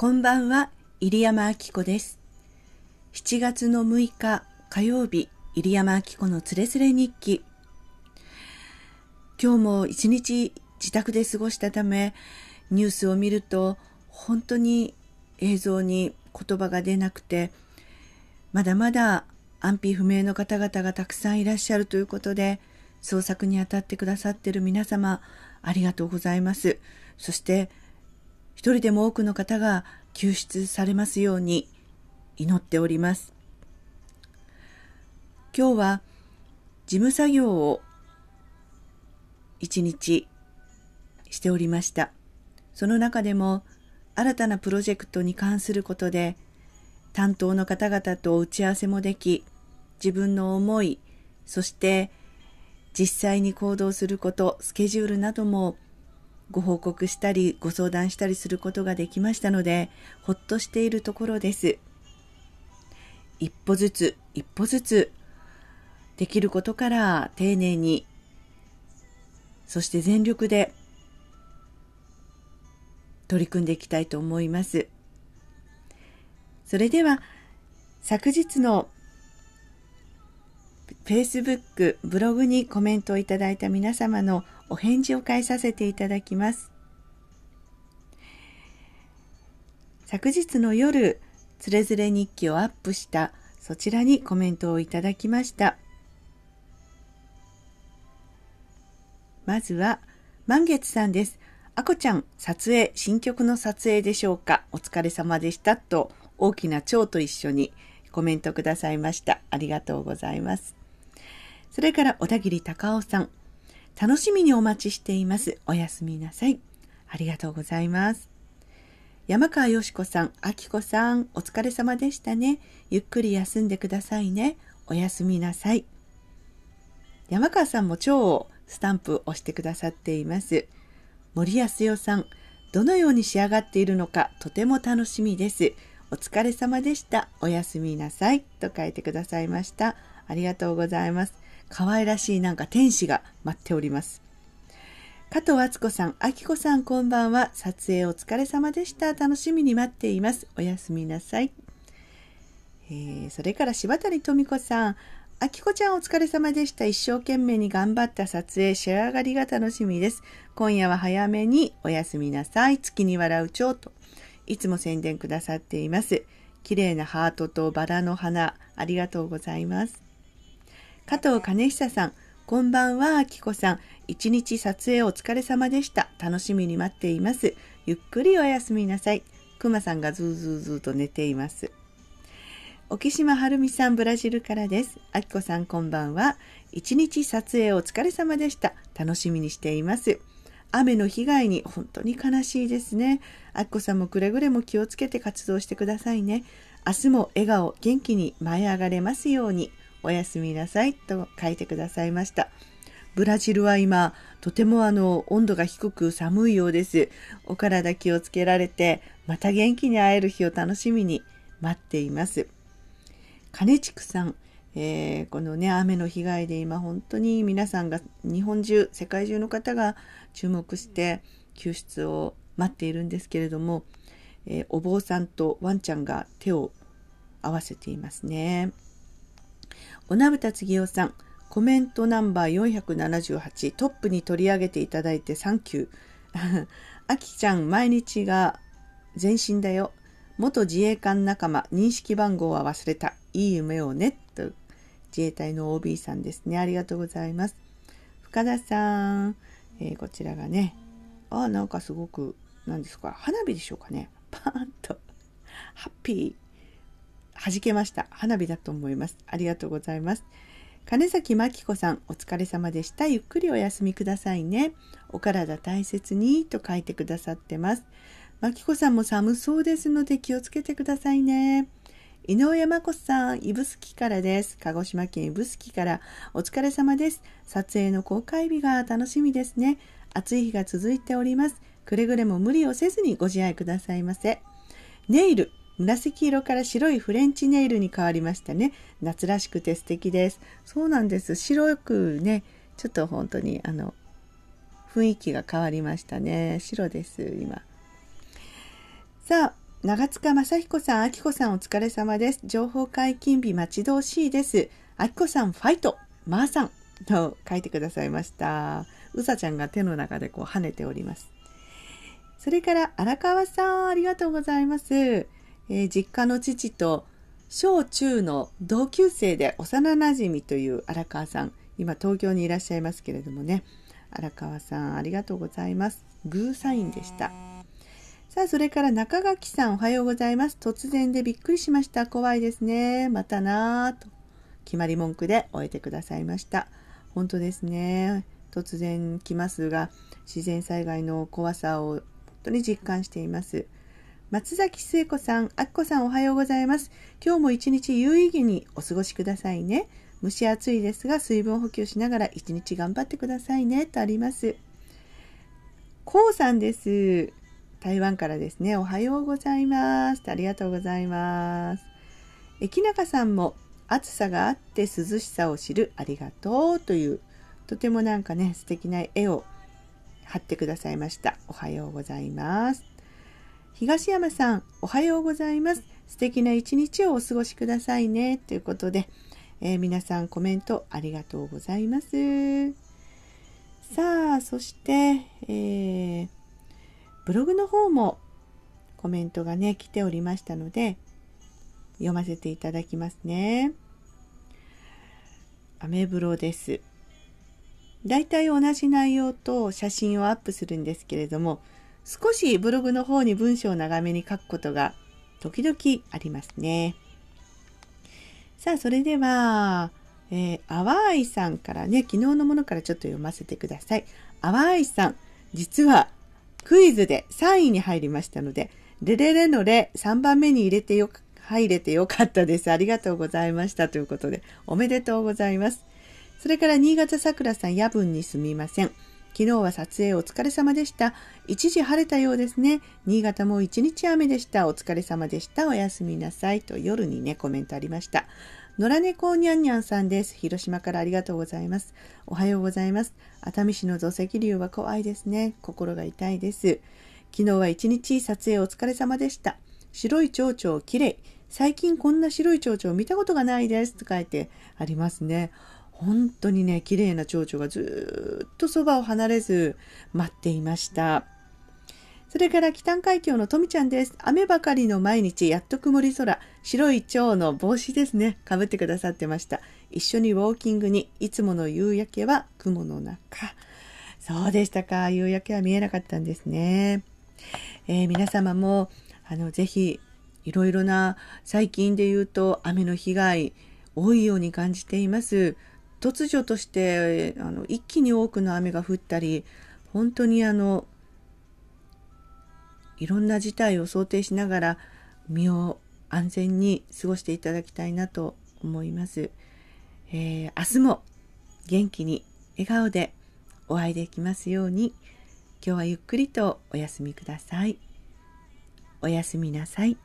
こんばんは、入山明子です。7月の6日火曜日、入山明子のつれつれ日記。今日も一日自宅で過ごしたため、ニュースを見ると本当に映像に言葉が出なくて、まだまだ安否不明の方々がたくさんいらっしゃるということで、捜索にあたってくださっている皆様、ありがとうございます。そして、一人でも多くの方が救出されますように祈っております。今日は事務作業を一日しておりました。その中でも新たなプロジェクトに関することで担当の方々と打ち合わせもでき自分の思いそして実際に行動することスケジュールなどもご報告したりご相談したりすることができましたのでほっとしているところです一歩ずつ一歩ずつできることから丁寧にそして全力で取り組んでいきたいと思いますそれでは昨日の Facebook ブログにコメントをいただいた皆様のお返事を返させていただきます。昨日の夜、つれづれ日記をアップしたそちらにコメントをいただきました。まずは、満月さんです。あこちゃん、撮影、新曲の撮影でしょうかお疲れ様でした。と、大きな蝶と一緒にコメントくださいました。ありがとうございます。それから、小田切隆夫さん。楽しみにお待ちしています。おやすみなさい。ありがとうございます。山川よしこさん、あきこさん、お疲れ様でしたね。ゆっくり休んでくださいね。おやすみなさい。山川さんも超スタンプ押してくださっています。森康代さん、どのように仕上がっているのかとても楽しみです。お疲れ様でした。おやすみなさい。と書いてくださいました。ありがとうございます。可愛らしいなんか天使が待っております。加藤敦子さん、あきこさんこんばんは。撮影お疲れ様でした。楽しみに待っています。おやすみなさい。えー、それから柴谷富子さん、あきこちゃんお疲れ様でした。一生懸命に頑張った撮影、仕上がりが楽しみです。今夜は早めにおやすみなさい。月に笑う蝶と、いつも宣伝くださっています。綺麗なハートとバラの花、ありがとうございます。加藤兼久さん、こんばんは、あきこさん。一日撮影お疲れ様でした。楽しみに待っています。ゆっくりお休みなさい。くまさんがずーずーずーと寝ています。沖島はるみさん、ブラジルからです。あきこさん、こんばんは。一日撮影お疲れ様でした。楽しみにしています。雨の被害に本当に悲しいですね。あっこさんもくれぐれも気をつけて活動してくださいね。明日も笑顔、元気に舞い上がれますように。おやすみなさいと書いてくださいました。ブラジルは今、とてもあの、温度が低く寒いようです。お体気をつけられて、また元気に会える日を楽しみに待っています。金区さん、えー、このね、雨の被害で今本当に皆さんが、日本中、世界中の方が注目して救出を待っているんですけれども、えー、お坊さんとワンちゃんが手を合わせていますね。おなぶたつぎおさん、コメントナンバー478、トップに取り上げていただいてサンキュー。あ きちゃん、毎日が全身だよ。元自衛官仲間、認識番号は忘れた。いい夢をね。と、自衛隊の OB さんですね。ありがとうございます。深田さん、えー、こちらがね、あ、なんかすごく、何ですか、花火でしょうかね。パーンと、ハッピー。弾けました。花火だと思います。ありがとうございます。金崎真紀子さん、お疲れ様でした。ゆっくりお休みくださいね。お体大切にと書いてくださってます。真紀子さんも寒そうですので気をつけてくださいね。井上真子さん、指宿からです。鹿児島県指宿からお疲れ様です。撮影の公開日が楽しみですね。暑い日が続いております。くれぐれも無理をせずにご自愛くださいませ。ネイル、紫色から白いフレンチネイルに変わりましたね夏らしくて素敵ですそうなんです白くねちょっと本当にあの雰囲気が変わりましたね白です今さあ長塚雅彦さん、あきこさんお疲れ様です。情報解禁日待ち遠しいです。あきこさんファイトまー、あ、さんと書いてくださいました。うさちゃんが手の中でこう跳ねております。それから荒川さん、ありがとうございます。えー、実家の父と小中の同級生で幼なじみという荒川さん今東京にいらっしゃいますけれどもね荒川さんありがとうございますグーサインでしたさあそれから中垣さんおはようございます突然でびっくりしました怖いですねまたなと決まり文句で終えてくださいました本当ですね突然来ますが自然災害の怖さを本当に実感しています松崎末子さん、あっこさんおはようございます。今日も一日有意義にお過ごしくださいね。蒸し暑いですが水分補給しながら一日頑張ってくださいねとあります。こうさんです。台湾からですね。おはようございます。ありがとうございます。えきなかさんも暑さがあって涼しさを知るありがとうというとてもなんかね素敵な絵を貼ってくださいました。おはようございます。東山さん、おはようございます。素敵な一日をお過ごしくださいね。ということで、えー、皆さんコメントありがとうございます。さあ、そして、えー、ブログの方もコメントがね、来ておりましたので、読ませていただきますね。アメブロです。だいたい同じ内容と写真をアップするんですけれども、少しブログの方に文章を長めに書くことが時々ありますね。さあ、それでは、えー、淡いさんからね、昨日のものからちょっと読ませてください。淡いさん、実はクイズで3位に入りましたので、レレレのレ3番目に入れてよく、入れてよかったです。ありがとうございました。ということで、おめでとうございます。それから、新潟さくらさん、夜分にすみません。昨日は撮影お疲れ様でした。一時晴れたようですね。新潟も一日雨でした。お疲れ様でした。おやすみなさい。と夜にね、コメントありました。野良猫にゃんにゃんさんです。広島からありがとうございます。おはようございます。熱海市の土石流は怖いですね。心が痛いです。昨日は一日撮影お疲れ様でした。白い蝶々きれい。最近こんな白い蝶々見たことがないです。と書いてありますね。本当にね、綺麗な蝶々がずっとそばを離れず待っていました。それから北海峡のとみちゃんです。雨ばかりの毎日、やっと曇り空、白い蝶の帽子ですね、かぶってくださってました。一緒にウォーキングに、いつもの夕焼けは雲の中。そうでしたか、夕焼けは見えなかったんですね。えー、皆様も、あの、ぜひ、いろいろな、最近で言うと雨の被害、多いように感じています。突如としてあの一気に多くの雨が降ったり本当にあのいろんな事態を想定しながら身を安全に過ごしていただきたいなと思います、えー、明日も元気に笑顔でお会いできますように今日はゆっくりとお休みくださいおやすみなさい。